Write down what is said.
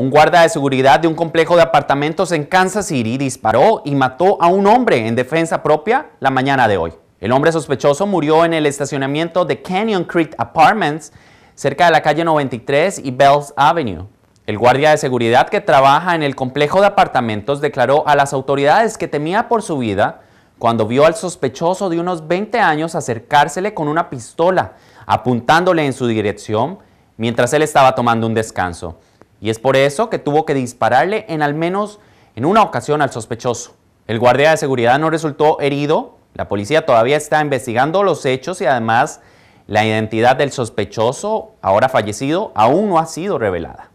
Un guarda de seguridad de un complejo de apartamentos en Kansas City disparó y mató a un hombre en defensa propia la mañana de hoy. El hombre sospechoso murió en el estacionamiento de Canyon Creek Apartments, cerca de la calle 93 y Bells Avenue. El guardia de seguridad que trabaja en el complejo de apartamentos declaró a las autoridades que temía por su vida cuando vio al sospechoso de unos 20 años acercársele con una pistola, apuntándole en su dirección mientras él estaba tomando un descanso y es por eso que tuvo que dispararle en al menos en una ocasión al sospechoso. El guardia de seguridad no resultó herido, la policía todavía está investigando los hechos y además la identidad del sospechoso, ahora fallecido, aún no ha sido revelada.